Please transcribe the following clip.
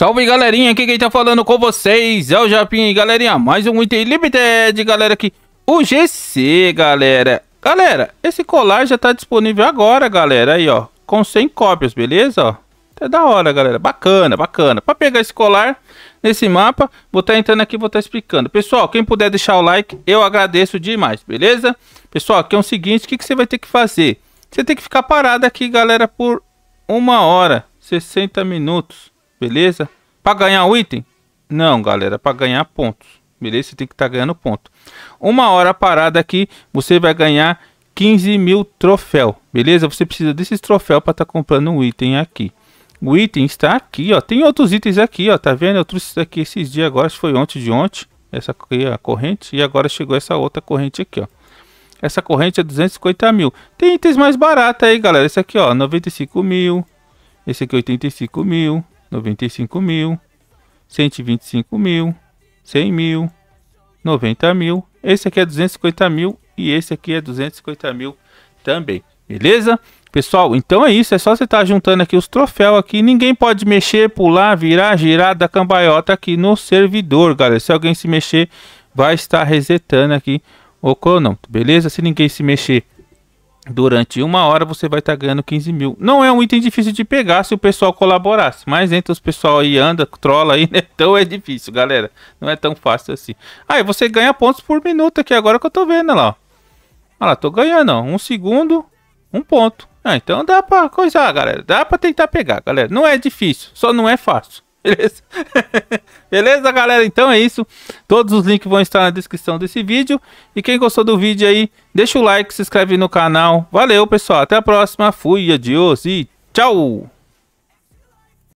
Salve galerinha, aqui quem tá falando com vocês é o e galerinha, mais um item limited, galera, aqui, o GC, galera. Galera, esse colar já tá disponível agora, galera, aí, ó, com 100 cópias, beleza, ó. É da hora, galera. Bacana, bacana. Para pegar esse colar nesse mapa, vou estar tá entrando aqui, vou estar tá explicando. Pessoal, quem puder deixar o like, eu agradeço demais, beleza? Pessoal, aqui é o seguinte, o que, que você vai ter que fazer? Você tem que ficar parado aqui, galera, por uma hora, 60 minutos beleza? Para ganhar o item? Não, galera, para ganhar pontos, beleza? Você tem que estar tá ganhando ponto. Uma hora parada aqui, você vai ganhar 15 mil troféu, beleza? Você precisa desses troféus para estar tá comprando um item aqui. O item está aqui, ó. Tem outros itens aqui, ó. Tá vendo? Eu trouxe aqui esses dias agora, foi ontem de ontem. Essa aqui é a corrente. E agora chegou essa outra corrente aqui, ó. Essa corrente é 250 mil. Tem itens mais baratos aí, galera. Esse aqui, ó, 95 mil. Esse aqui, 85 mil. 95 mil, 125 mil, 100 mil, 90 mil. Esse aqui é 250 mil e esse aqui é 250 mil também, beleza? Pessoal, então é isso, é só você estar tá juntando aqui os troféus aqui, ninguém pode mexer, pular, virar, girar da cambaiota aqui no servidor, galera. Se alguém se mexer, vai estar resetando aqui o cronômetro, beleza? Se ninguém se mexer Durante uma hora você vai estar tá ganhando 15 mil. Não é um item difícil de pegar se o pessoal colaborasse. Mas entre os pessoal aí anda, trola aí, né? Então é difícil, galera. Não é tão fácil assim. Aí ah, você ganha pontos por minuto aqui agora que eu tô vendo lá. Ó. Olha lá, tô ganhando. Ó. Um segundo, um ponto. Ah, então dá pra coisar, galera. Dá pra tentar pegar, galera. Não é difícil, só não é fácil. Beleza? Beleza, galera? Então é isso. Todos os links vão estar na descrição desse vídeo. E quem gostou do vídeo aí, deixa o like, se inscreve no canal. Valeu, pessoal. Até a próxima. Fui, adios e tchau!